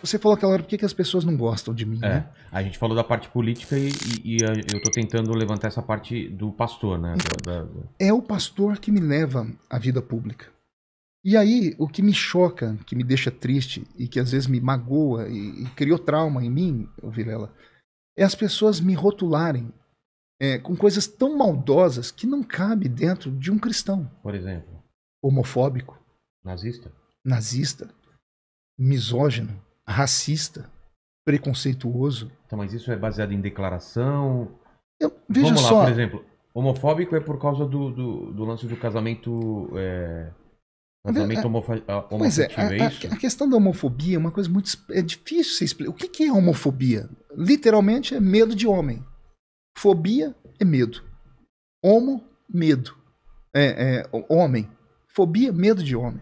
Você falou aquela hora, por que, que as pessoas não gostam de mim, é. né? A gente falou da parte política e, e, e eu estou tentando levantar essa parte do pastor, né? Então, da, da... É o pastor que me leva à vida pública. E aí, o que me choca, que me deixa triste e que às vezes me magoa e, e criou trauma em mim, Vilela, é as pessoas me rotularem é, com coisas tão maldosas que não cabe dentro de um cristão. Por exemplo? Homofóbico. Nazista. Nazista. Misógino racista, preconceituoso. Então, mas isso é baseado em declaração? Eu, veja Vamos lá, só. por exemplo, homofóbico é por causa do, do, do lance do casamento. É... Casamento é, é, homofóbico. Ah, pois é, a, é a, a, questão da homofobia é uma coisa muito. É difícil você explicar. O que, que é homofobia? Literalmente é medo de homem. Fobia é medo. Homo, medo. É, é, homem. Fobia, medo de homem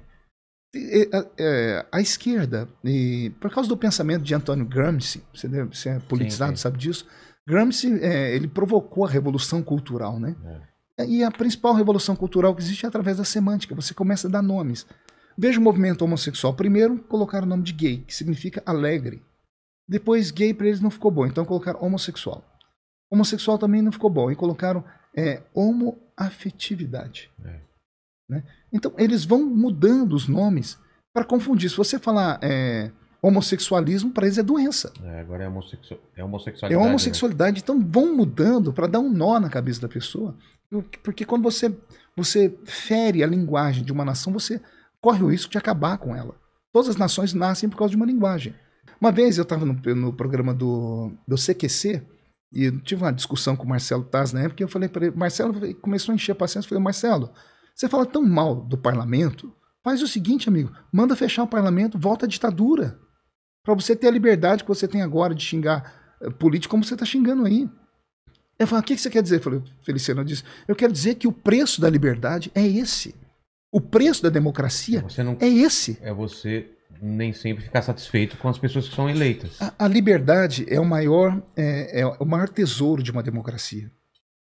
é, a esquerda, e por causa do pensamento de Antônio Gramsci, você, deve, você é politizado, sim, sim. sabe disso? Gramsci, é, ele provocou a revolução cultural, né? É. E a principal revolução cultural que existe é através da semântica. Você começa a dar nomes. Veja o movimento homossexual. Primeiro, colocaram o nome de gay, que significa alegre. Depois, gay para eles não ficou bom, então colocaram homossexual. Homossexual também não ficou bom, e colocaram é, homoafetividade. É. Né? Então, eles vão mudando os nomes para confundir. Se você falar é, homossexualismo, para eles é doença. É, agora é, homossexu é homossexualidade. É né? homossexualidade. Né? Então, vão mudando para dar um nó na cabeça da pessoa. Porque quando você, você fere a linguagem de uma nação, você corre o risco de acabar com ela. Todas as nações nascem por causa de uma linguagem. Uma vez eu estava no, no, programa do, do CQC, e eu tive uma discussão com o Marcelo Taz na época, e eu falei para ele, Marcelo começou a encher a paciência, eu falei, Marcelo, você fala tão mal do parlamento, faz o seguinte, amigo, manda fechar o parlamento, volta à ditadura. Para você ter a liberdade que você tem agora de xingar eh, político como você está xingando aí. Eu falo, o que você quer dizer? Falei, Feliciano disse, eu quero dizer que o preço da liberdade é esse. O preço da democracia não, é esse. É você nem sempre ficar satisfeito com as pessoas que são eleitas. A, a liberdade é o maior é, é o maior tesouro de uma democracia.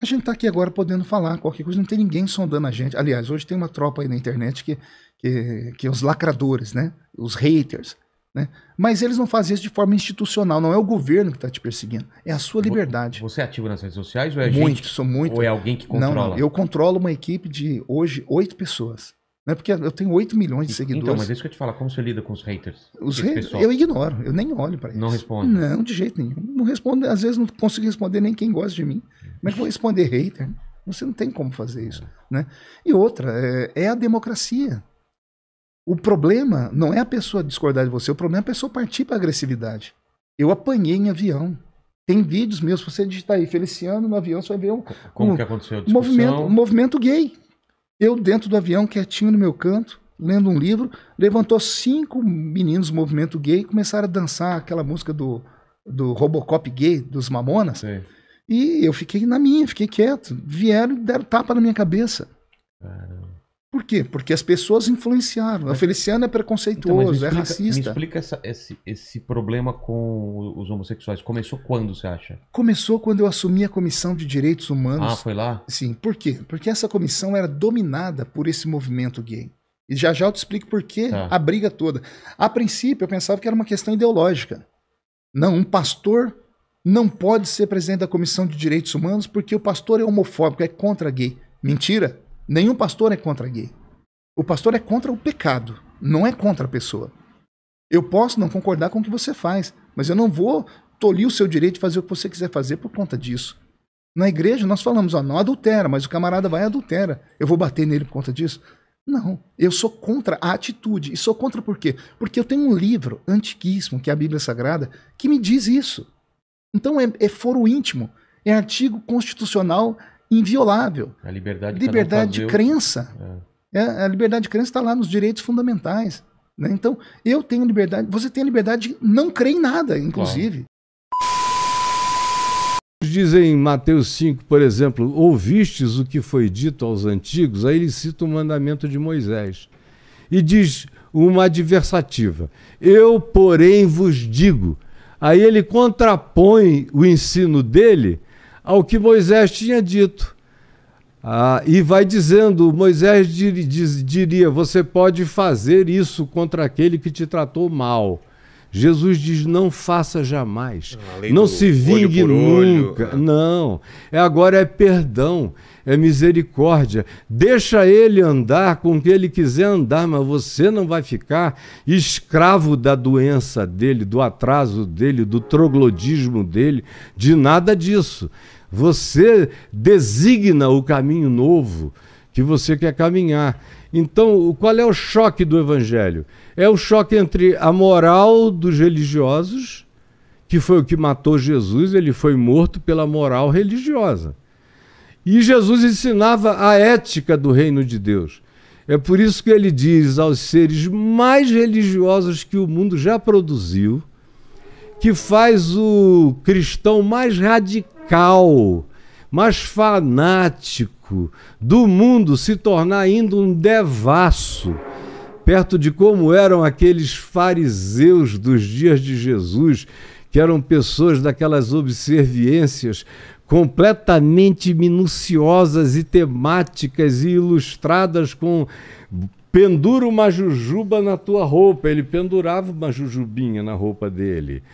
A gente está aqui agora podendo falar qualquer coisa, não tem ninguém sondando a gente. Aliás, hoje tem uma tropa aí na internet que, que, que é os lacradores, né? Os haters. Né? Mas eles não fazem isso de forma institucional, não é o governo que está te perseguindo, é a sua liberdade. Você é ativo nas redes sociais ou é Muito, gente, sou muito. Ou é alguém que controla? Não, não, eu controlo uma equipe de hoje oito pessoas. Né? Porque eu tenho 8 milhões de seguidores. Então, mas é isso que eu te falo, como você lida com os haters? Os haters, eu ignoro, eu nem olho para eles. Não responde? Não, de jeito nenhum. Não respondo, às vezes não consigo responder nem quem gosta de mim. Como é que eu vou responder hater? Você não tem como fazer isso. Né? E outra, é, é a democracia. O problema não é a pessoa discordar de você, o problema é a pessoa partir para agressividade. Eu apanhei em avião. Tem vídeos meus, para você digitar aí Feliciano no avião, você vai ver um, como um, que aconteceu a movimento, um movimento gay. Eu dentro do avião, quietinho no meu canto, lendo um livro, levantou cinco meninos do movimento gay e começaram a dançar aquela música do, do Robocop gay, dos Mamonas. Sim. E eu fiquei na minha, fiquei quieto. Vieram e deram tapa na minha cabeça. Caramba. É. Por quê? Porque as pessoas influenciaram. É. A Feliciana é preconceituoso, então, é explica, é racista. Me explica essa, esse, esse problema com os homossexuais. Começou quando, você acha? Começou quando eu assumi a Comissão de Direitos Humanos. Ah, foi lá? Sim. Por quê? Porque essa comissão era dominada por esse movimento gay. E já já eu te explico por que tá. a briga toda. A princípio, eu pensava que era uma questão ideológica. Não, um pastor não pode ser presidente da Comissão de Direitos Humanos porque o pastor é homofóbico, é contra gay. Mentira! Nenhum pastor é contra gay. O pastor é contra o pecado, não é contra a pessoa. Eu posso não concordar com o que você faz, mas eu não vou tolir o seu direito de fazer o que você quiser fazer por conta disso. Na igreja nós falamos, ó, não adultera, mas o camarada vai e adultera. Eu vou bater nele por conta disso? Não, eu sou contra a atitude. E sou contra por quê? Porque eu tenho um livro antiquíssimo, que é a Bíblia Sagrada, que me diz isso. Então é, é foro íntimo, é artigo constitucional inviolável. A liberdade, liberdade de, crença. É. É, a liberdade de crença está lá nos direitos fundamentais. Né? Então, eu tenho liberdade, você tem a liberdade de não crer em nada, inclusive. Claro. em Mateus 5, por exemplo, ouvistes o que foi dito aos antigos, aí ele cita o mandamento de Moisés. E diz uma adversativa: Eu, porém, vos digo, Aí ele contrapõe o ensino dele ao que Moisés tinha dito. Ah, e vai dizendo: Moisés dir, diz, diria, você pode fazer isso contra aquele que te tratou mal. Jesus diz: não faça jamais, ah, não se vingue nunca. Olho. É. Não, é agora é perdão, é misericórdia. Deixa ele andar com o que ele quiser andar, mas você não vai ficar escravo da doença dele, do atraso dele, do troglodismo dele, de nada disso. Você designa o caminho novo que você quer caminhar. Então, qual é o choque do evangelho? É o choque entre a moral dos religiosos, que foi o que matou Jesus, ele foi morto pela moral religiosa. E Jesus ensinava a ética do reino de Deus. É por isso que ele diz aos seres mais religiosos que o mundo já produziu, que faz o cristão mais radical, mais fanático, do mundo se tornar ainda um devasso, perto de como eram aqueles fariseus dos dias de Jesus, que eram pessoas daquelas observiências completamente minuciosas e temáticas e ilustradas com pendura uma jujuba na tua roupa. Ele pendurava uma jujubinha na roupa dele.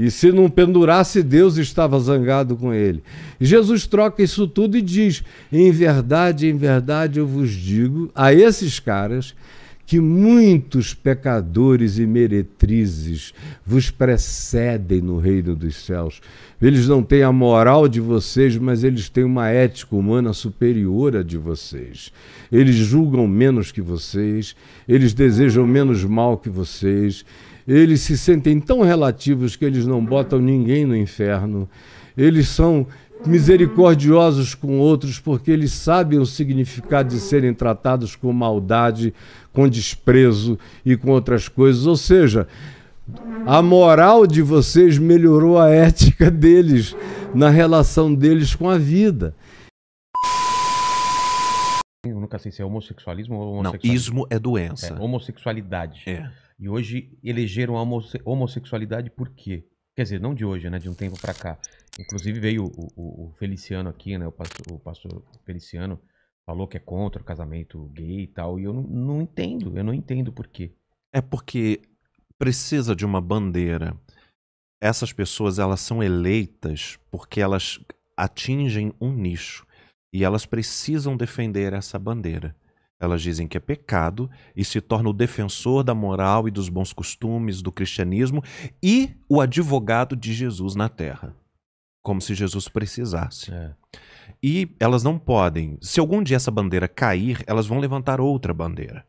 E se não pendurasse, Deus estava zangado com ele. Jesus troca isso tudo e diz: Em verdade, em verdade eu vos digo a esses caras que muitos pecadores e meretrizes vos precedem no reino dos céus. Eles não têm a moral de vocês, mas eles têm uma ética humana superior à de vocês. Eles julgam menos que vocês, eles desejam menos mal que vocês, eles se sentem tão relativos que eles não botam ninguém no inferno. Eles são misericordiosos com outros porque eles sabem o significado de serem tratados com maldade, com desprezo e com outras coisas. Ou seja, a moral de vocês melhorou a ética deles na relação deles com a vida nunca sei se é homossexualismo ou homossexualismo. Não, ismo é doença. É, homossexualidade. É. E hoje elegeram a homosse homossexualidade por quê? Quer dizer, não de hoje, né? De um tempo para cá. Inclusive veio o, o, o, Feliciano aqui, né? O pastor, o pastor Feliciano falou que é contra o casamento gay e tal. E eu não, não entendo, eu não entendo por quê. É porque precisa de uma bandeira. Essas pessoas, elas são eleitas porque elas atingem um nicho. E elas precisam defender essa bandeira. Elas dizem que é pecado e se torna o defensor da moral e dos bons costumes do cristianismo e o advogado de Jesus na terra. Como se Jesus precisasse. É. E elas não podem. Se algum dia essa bandeira cair, elas vão levantar outra bandeira.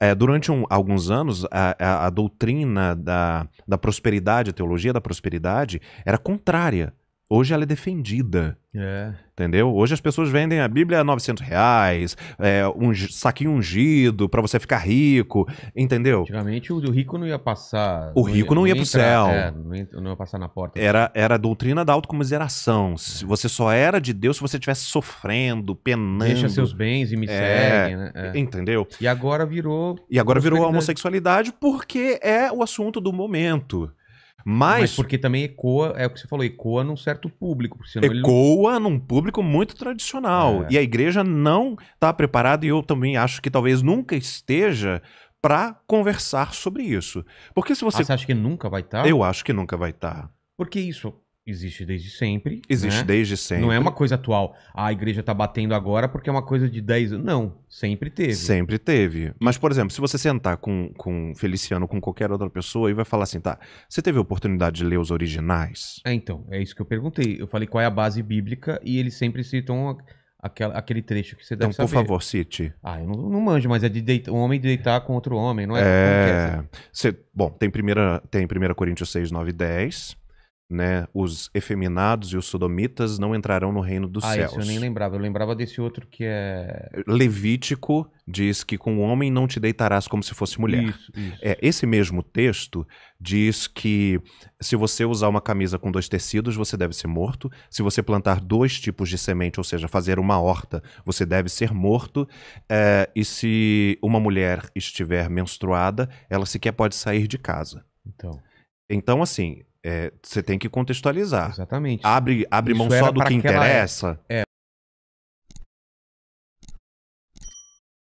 É, durante um, alguns anos, a, a, a doutrina da, da prosperidade, a teologia da prosperidade, era contrária Hoje ela é defendida. É. Entendeu? Hoje as pessoas vendem a Bíblia a 900 reais, é, um saquinho ungido para você ficar rico, entendeu? Antigamente o rico não ia passar. O rico não, ia, não ia, pro entrar, céu. É, não, ia, passar na porta. Era, era a doutrina da autocomiseração. É. Você só era de Deus se você estivesse sofrendo, penando. Deixa seus bens e me é, segue, né? É. Entendeu? E agora virou. E agora virou a homossexualidade porque é o assunto do momento. Mas, Mas, porque também ecoa, é o que você falou, ecoa num certo público. ecoa não... num público muito tradicional. É. E a igreja não está preparada, e eu também acho que talvez nunca esteja, para conversar sobre isso. Porque se você. Ah, você acha que nunca vai estar? Tá? Eu acho que nunca vai estar. Tá. Porque isso, Existe desde sempre. Existe né? desde sempre. Não é uma coisa atual. Ah, a igreja está batendo agora porque é uma coisa de 10 anos. Não, sempre teve. Sempre teve. Mas, por exemplo, se você sentar com, com Feliciano com qualquer outra pessoa e vai falar assim, tá, você teve a oportunidade de ler os originais? É, então, é isso que eu perguntei. Eu falei qual é a base bíblica e eles sempre citam aquela, aquele trecho que você então, deve então, saber. Então, por favor, cite. Ah, eu não, não manjo, mas é de deita, um homem deitar com outro homem, não é? É. Quer, é, assim. Cê, bom, tem primeira, tem primeira Coríntios 6, 9 e 10 né, os efeminados e os sodomitas não entrarão no reino dos ah, céus. Isso eu nem lembrava, eu lembrava desse outro que é. Levítico diz que com o homem não te deitarás como se fosse mulher. Isso, isso. É, esse mesmo texto diz que se você usar uma camisa com dois tecidos, você deve ser morto. Se você plantar dois tipos de semente, ou seja, fazer uma horta, você deve ser morto. É, e se uma mulher estiver menstruada, ela sequer pode sair de casa. Então. Então, assim, é, você tem que contextualizar. Exatamente. Abre, abre mão só do que interessa. É,